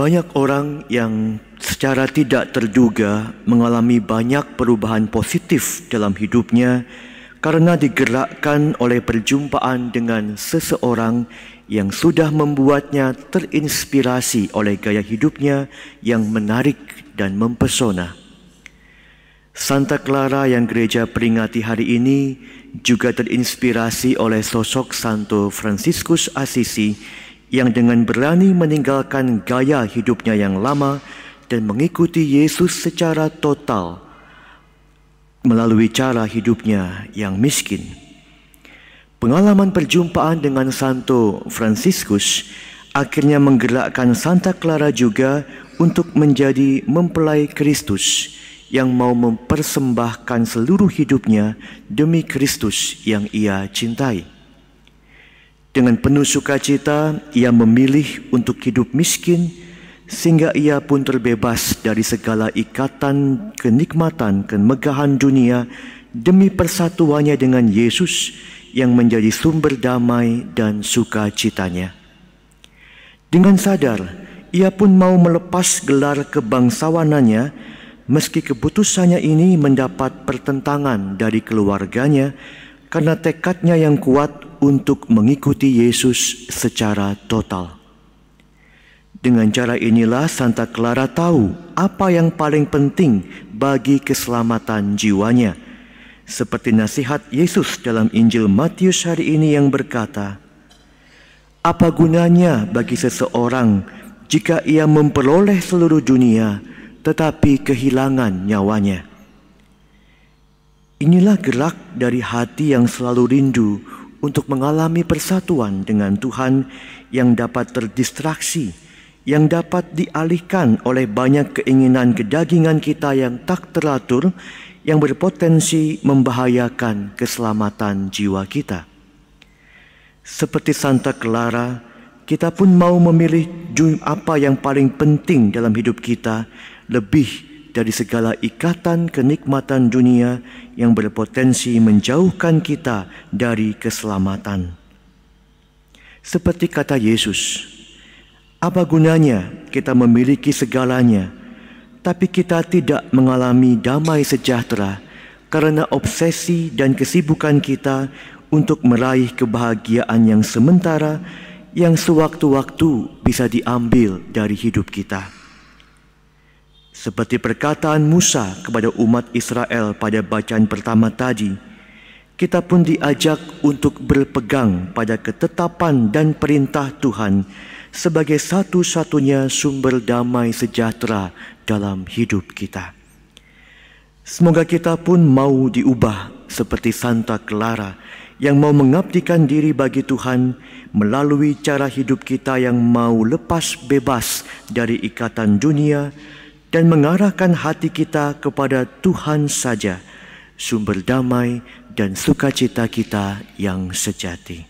Banyak orang yang secara tidak terduga mengalami banyak perubahan positif dalam hidupnya karena digerakkan oleh perjumpaan dengan seseorang yang sudah membuatnya terinspirasi oleh gaya hidupnya yang menarik dan mempesona. Santa Clara yang gereja peringati hari ini juga terinspirasi oleh sosok Santo Franciscus Assisi yang dengan berani meninggalkan gaya hidupnya yang lama dan mengikuti Yesus secara total melalui cara hidupnya yang miskin. Pengalaman perjumpaan dengan Santo Franciscus akhirnya menggerakkan Santa Clara juga untuk menjadi mempelai Kristus yang mau mempersembahkan seluruh hidupnya demi Kristus yang ia cintai. Dengan penuh sukacita, ia memilih untuk hidup miskin, sehingga ia pun terbebas dari segala ikatan, kenikmatan, kemegahan dunia demi persatuannya dengan Yesus yang menjadi sumber damai dan sukacitanya. Dengan sadar, ia pun mau melepas gelar kebangsawanannya meski keputusannya ini mendapat pertentangan dari keluarganya karena tekadnya yang kuat untuk mengikuti Yesus secara total. Dengan cara inilah Santa Clara tahu apa yang paling penting bagi keselamatan jiwanya. Seperti nasihat Yesus dalam Injil Matius hari ini yang berkata, Apa gunanya bagi seseorang jika ia memperoleh seluruh dunia tetapi kehilangan nyawanya? Inilah gerak dari hati yang selalu rindu untuk mengalami persatuan dengan Tuhan yang dapat terdistraksi, yang dapat dialihkan oleh banyak keinginan kedagingan kita yang tak teratur, yang berpotensi membahayakan keselamatan jiwa kita. Seperti Santa Clara, kita pun mau memilih apa yang paling penting dalam hidup kita lebih dari segala ikatan kenikmatan dunia yang berpotensi menjauhkan kita dari keselamatan. Seperti kata Yesus, apa gunanya kita memiliki segalanya, tapi kita tidak mengalami damai sejahtera karena obsesi dan kesibukan kita untuk meraih kebahagiaan yang sementara yang sewaktu-waktu bisa diambil dari hidup kita. Seperti perkataan Musa kepada umat Israel pada bacaan pertama tadi, kita pun diajak untuk berpegang pada ketetapan dan perintah Tuhan sebagai satu-satunya sumber damai sejahtera dalam hidup kita. Semoga kita pun mau diubah seperti Santa Clara yang mau mengabdikan diri bagi Tuhan melalui cara hidup kita yang mau lepas bebas dari ikatan dunia dan mengarahkan hati kita kepada Tuhan saja, sumber damai dan sukacita kita yang sejati.